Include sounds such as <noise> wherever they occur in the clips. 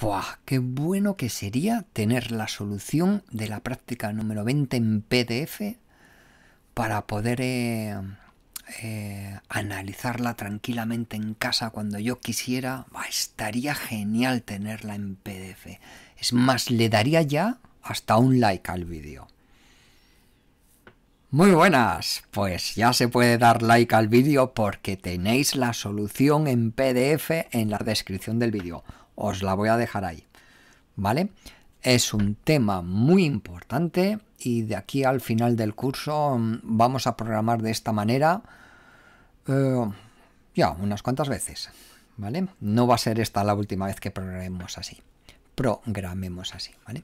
¡Buah! ¡Qué bueno que sería tener la solución de la práctica número 20 en PDF para poder eh, eh, analizarla tranquilamente en casa cuando yo quisiera! estaría genial tenerla en PDF. Es más, le daría ya hasta un like al vídeo. Muy buenas, pues ya se puede dar like al vídeo porque tenéis la solución en PDF en la descripción del vídeo os la voy a dejar ahí. ¿Vale? Es un tema muy importante y de aquí al final del curso mm, vamos a programar de esta manera eh, ya unas cuantas veces. ¿Vale? No va a ser esta la última vez que programemos así. Programemos así, ¿vale?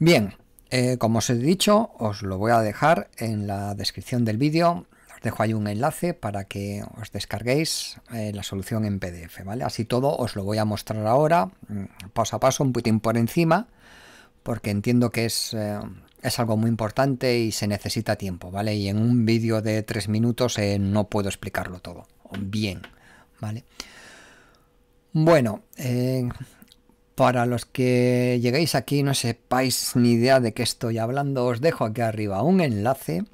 Bien, eh, como os he dicho, os lo voy a dejar en la descripción del vídeo os dejo ahí un enlace para que os descarguéis eh, la solución en PDF, ¿vale? Así todo os lo voy a mostrar ahora, mm, paso a paso, un poquitín por encima, porque entiendo que es, eh, es algo muy importante y se necesita tiempo, ¿vale? Y en un vídeo de tres minutos eh, no puedo explicarlo todo bien, ¿vale? Bueno, para los que lleguéis aquí y no sepáis ni idea de qué estoy hablando, os dejo aquí arriba un enlace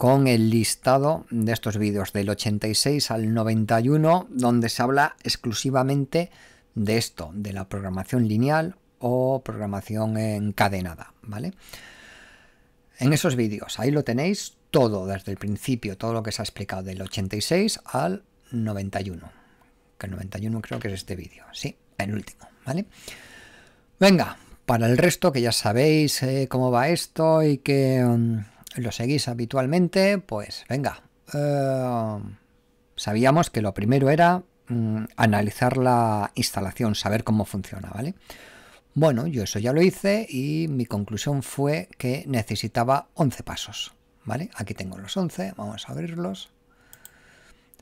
con el listado de estos vídeos del 86 al 91 donde se habla exclusivamente de esto, de la programación lineal o programación encadenada, ¿vale? En esos vídeos, ahí lo tenéis todo desde el principio, todo lo que se ha explicado del 86 al 91. Que el 91 creo que es este vídeo, sí, el último, ¿vale? Venga, para el resto que ya sabéis eh, cómo va esto y que... Mm, lo seguís habitualmente, pues venga. Eh, sabíamos que lo primero era mm, analizar la instalación, saber cómo funciona, ¿vale? Bueno, yo eso ya lo hice y mi conclusión fue que necesitaba 11 pasos, ¿vale? Aquí tengo los 11, vamos a abrirlos.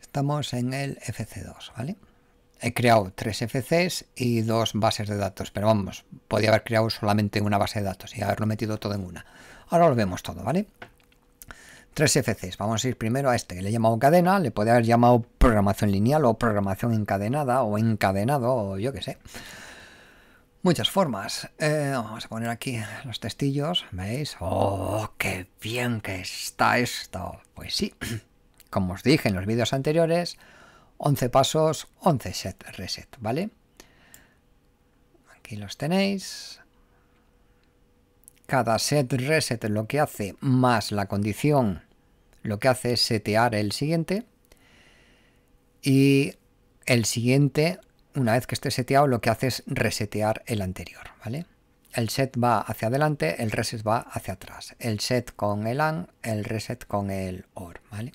Estamos en el FC2, ¿vale? He creado tres FCs y dos bases de datos, pero vamos, podía haber creado solamente una base de datos y haberlo metido todo en una. Ahora lo vemos todo, ¿vale? Tres FCs. Vamos a ir primero a este, que le he llamado cadena, le puede haber llamado programación lineal o programación encadenada o encadenado o yo qué sé. Muchas formas. Eh, vamos a poner aquí los testillos, ¿veis? ¡Oh, qué bien que está esto! Pues sí, <clears throat> como os dije en los vídeos anteriores, 11 pasos, 11 set reset, ¿vale? Aquí los tenéis cada set reset lo que hace más la condición lo que hace es setear el siguiente y el siguiente una vez que esté seteado lo que hace es resetear el anterior vale el set va hacia adelante el reset va hacia atrás el set con el AND el reset con el OR vale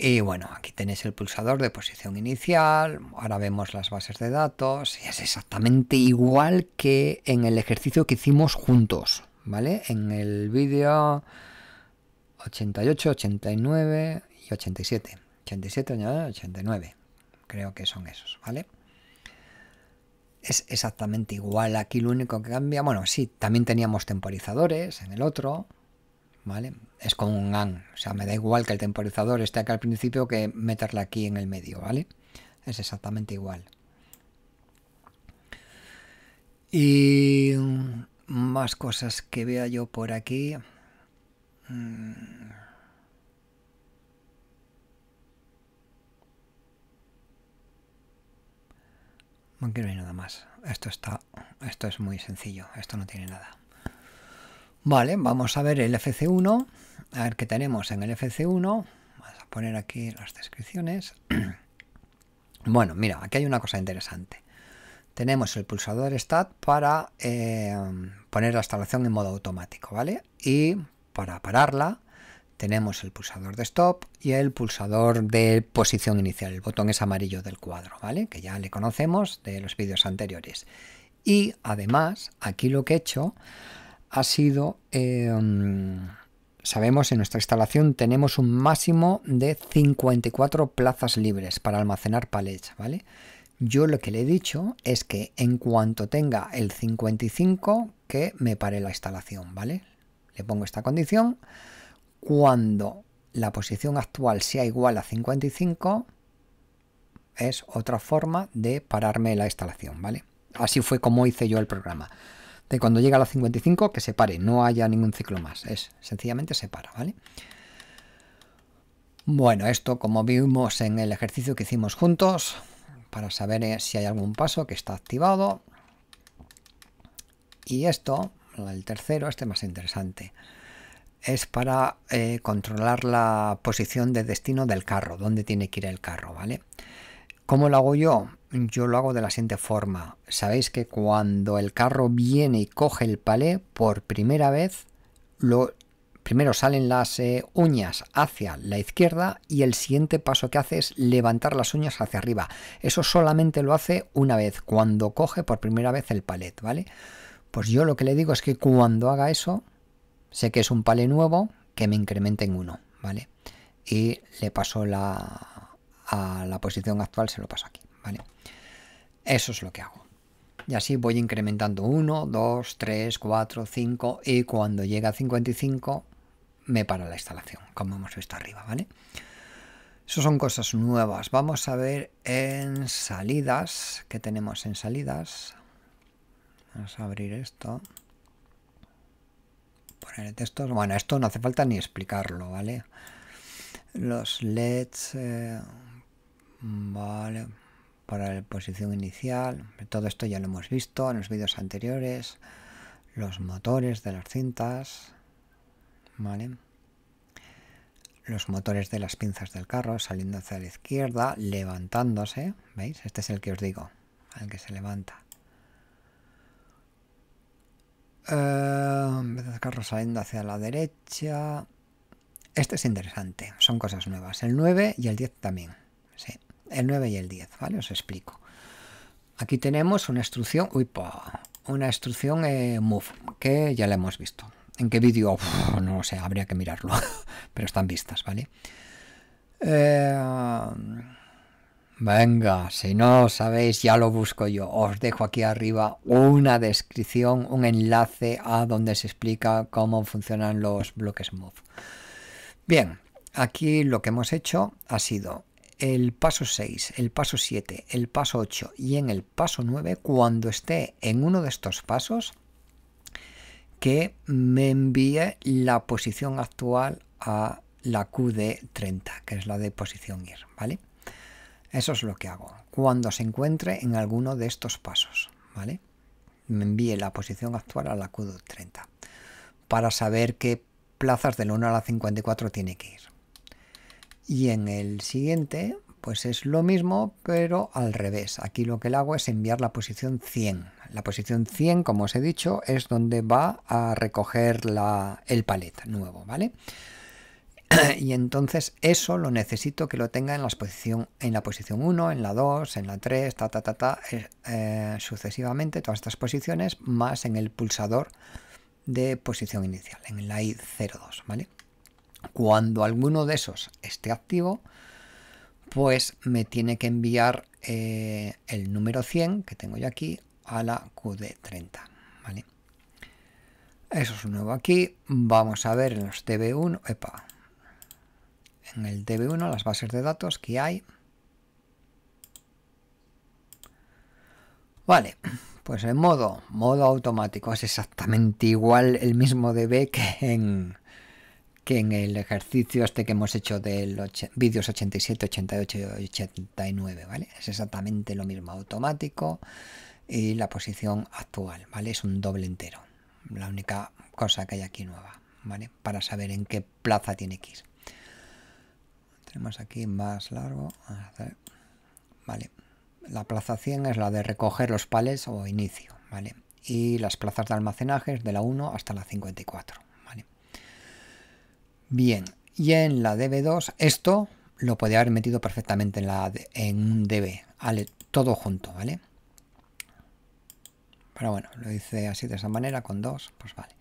y bueno, aquí tenéis el pulsador de posición inicial, ahora vemos las bases de datos y es exactamente igual que en el ejercicio que hicimos juntos, ¿vale? En el vídeo 88, 89 y 87. 87, 89, creo que son esos, ¿vale? Es exactamente igual, aquí lo único que cambia, bueno, sí, también teníamos temporizadores en el otro, ¿vale? Es con un AND, o sea, me da igual que el temporizador esté acá al principio que meterla aquí en el medio, ¿vale? Es exactamente igual. Y más cosas que vea yo por aquí. Mm. No quiero ir nada más. Esto está. Esto es muy sencillo. Esto no tiene nada. Vale, vamos a ver el FC1, a ver qué tenemos en el FC1. Vamos a poner aquí las descripciones. <clears throat> Bueno, mira, aquí hay una cosa interesante. Tenemos el pulsador STAT para eh, poner la instalación en modo automático, ¿vale? Y para pararla tenemos el pulsador de stop y el pulsador de posición inicial, el botón es amarillo del cuadro, ¿vale? Que ya le conocemos de los vídeos anteriores. Y además, aquí lo que he hecho ha sido, em, sabemos, en nuestra instalación tenemos un máximo de 54 plazas libres para almacenar palets, ¿vale? Yo lo que le he dicho es que en cuanto tenga el 55, que me pare la instalación, ¿vale? Le pongo esta condición. Cuando la posición actual sea igual a 55, es otra forma de pararme la instalación, ¿vale? Así fue como hice yo el programa de cuando llega a la 55 que se pare, no haya ningún ciclo más. Es sencillamente se para, ¿vale? Bueno, esto como vimos en el ejercicio que hicimos juntos, para saber eh, si hay algún paso que está activado. Y esto, el tercero, este más interesante, es para eh, controlar la posición de destino del carro, dónde tiene que ir el carro, ¿vale? vale ¿Cómo lo hago yo? Yo lo hago de la siguiente forma. Sabéis que cuando el carro viene y coge el palé por primera vez, lo, primero salen las eh, uñas hacia la izquierda y el siguiente paso que hace es levantar las uñas hacia arriba. Eso solamente lo hace una vez, cuando coge por primera vez el palet, ¿vale? Pues yo lo que le digo es que cuando haga eso, sé que es un palé nuevo, que me incremente en uno, ¿vale? Y le paso la, a la posición actual se lo paso aquí, ¿vale? Eso es lo que hago. Y así voy incrementando 1, 2, 3, 4, 5 y cuando llega a 55 me para la instalación, como hemos visto arriba, ¿vale? Eso son cosas nuevas. Vamos a ver en salidas, que tenemos en salidas? Vamos a abrir esto. Poner texto. Bueno, esto no hace falta ni explicarlo, ¿vale? Los LEDs... Eh, Vale, para la posición inicial, todo esto ya lo hemos visto en los vídeos anteriores, los motores de las cintas, vale, los motores de las pinzas del carro saliendo hacia la izquierda, levantándose, ¿veis? Este es el que os digo, el que se levanta. el eh, carro saliendo hacia la derecha. Este es interesante, son cosas nuevas. El 9 y el 10 también, sí el 9 y el 10, ¿vale? Os explico. Aquí tenemos una instrucción, uy, una instrucción eh, move, que ya la hemos visto. ¿En qué vídeo? no sé, habría que mirarlo, <laughs> pero están vistas, ¿vale? Eh, venga, si no sabéis, ya lo busco yo. Os dejo aquí arriba una descripción, un enlace a donde se explica cómo funcionan los bloques move. Bien, aquí lo que hemos hecho ha sido el paso 6, el paso 7, el paso 8 y en el paso 9, cuando esté en uno de estos pasos, que me envíe la posición actual a la de 30 que es la de posición IR, ¿vale? Eso es lo que hago. Cuando se encuentre en alguno de estos pasos, ¿vale? Me envíe la posición actual a la de 30 para saber qué plazas del 1 a la 54 tiene que ir. Y en el siguiente, pues es lo mismo, pero al revés. Aquí lo que le hago es enviar la posición 100. La posición 100, como os he dicho, es donde va a recoger la, el palet nuevo, ¿vale? <clears throat> y entonces eso lo necesito que lo tenga en la posición, en la posición 1, en la 2, en la 3, ta, ta, ta, ta, eh, eh, sucesivamente, todas estas posiciones, más en el pulsador de posición inicial, en la I02, ¿vale? Cuando alguno de esos esté activo, pues me tiene que enviar eh, el número 100 que tengo yo aquí a la QD30. ¿vale? Eso es nuevo aquí. Vamos a ver en los DB1, en el DB1 las bases de datos que hay. Vale, pues en modo, modo automático es exactamente igual el mismo DB que en, que en el ejercicio este que hemos hecho de vídeos 87, 88 y 89, ¿vale? Es exactamente lo mismo, automático y la posición actual, ¿vale? Es un doble entero, la única cosa que hay aquí nueva, ¿vale? Para saber en qué plaza tiene X. Tenemos aquí más largo, ¿vale? La plaza 100 es la de recoger los pales o inicio, ¿vale? Y las plazas de almacenaje es de la 1 hasta la 54. Bien, y en la DB2 esto lo podía haber metido perfectamente en, la, en un DB, todo junto, ¿vale? Pero bueno, lo hice así de esa manera, con dos, pues vale.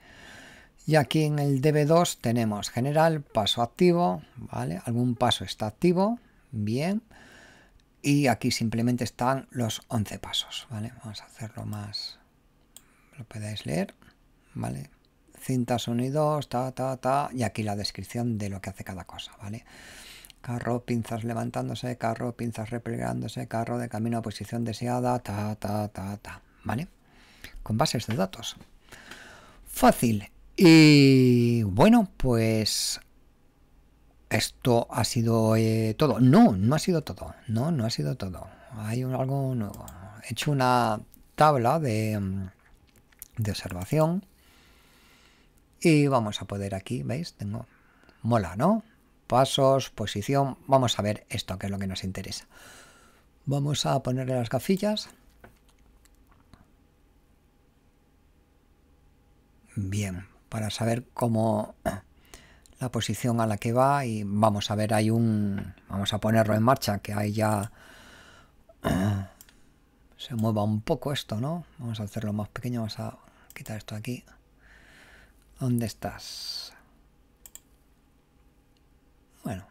Y aquí en el DB2 tenemos general, paso activo, ¿vale? Algún paso está activo, bien. Y aquí simplemente están los 11 pasos, ¿vale? Vamos a hacerlo más, lo podáis leer, ¿vale? cintas sonidos, ta, ta, ta, y aquí la descripción de lo que hace cada cosa, ¿vale? Carro, pinzas levantándose, carro, pinzas replegándose, carro de camino a posición deseada, ta, ta, ta, ta, ¿vale? Con bases de datos. Fácil. Y bueno, pues esto ha sido eh, todo. No, no ha sido todo. No, no ha sido todo. Hay un, algo nuevo. He hecho una tabla de, mm, de observación y vamos a poder aquí, ¿veis? Tengo... Mola, ¿no? Pasos, posición... Vamos a ver esto, que es lo que nos interesa. Vamos a ponerle las gafillas. Bien, para saber cómo <clears throat> la posición a la que va y vamos a ver, hay un... Vamos a ponerlo en marcha, que ahí ya <clears throat> se mueva un poco esto, ¿no? Vamos a hacerlo más pequeño, vamos a quitar esto aquí. ¿Dónde estás? Bueno.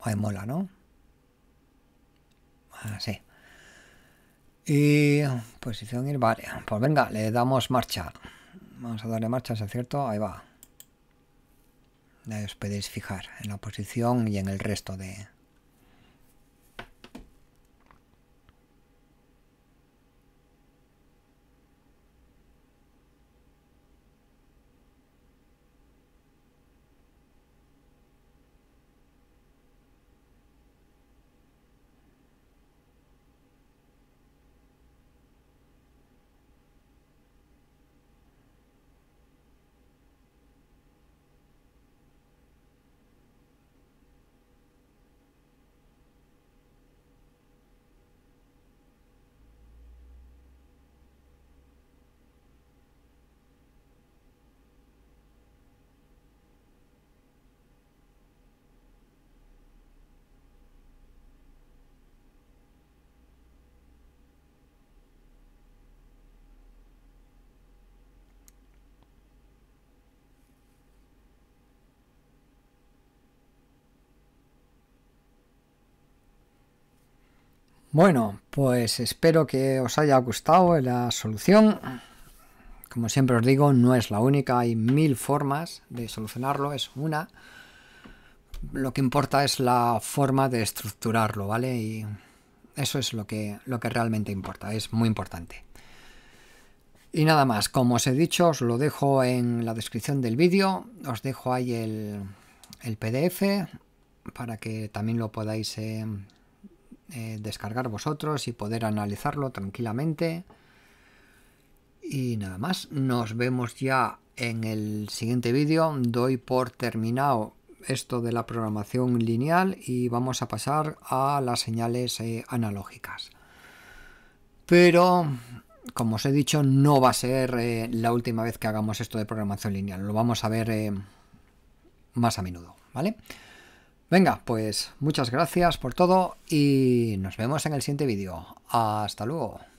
Ahí mola, ¿no? Así. Ah, y posición ir, vale. Pues venga, le damos marcha. Vamos a darle marcha, ¿es cierto? Ahí va. Ya os podéis fijar en la posición y en el resto de, Bueno, pues espero que os haya gustado la solución. Como siempre os digo, no es la única, hay mil formas de solucionarlo, es una. Lo que importa es la forma de estructurarlo, ¿vale? Y eso es lo que, lo que realmente importa, es muy importante. Y nada más, como os he dicho, os lo dejo en la descripción del vídeo, os dejo ahí el, PDF para que también lo podáis... Eh, eh, descargar vosotros y poder analizarlo tranquilamente. Y nada más, nos vemos ya en el siguiente vídeo. Doy por terminado esto de la programación lineal y vamos a pasar a las señales eh, analógicas. Pero, como os he dicho, no va a ser eh, la última vez que hagamos esto de programación lineal. Lo vamos a ver más a menudo, ¿vale? Venga, pues muchas gracias por todo y nos vemos en el siguiente vídeo. Hasta luego.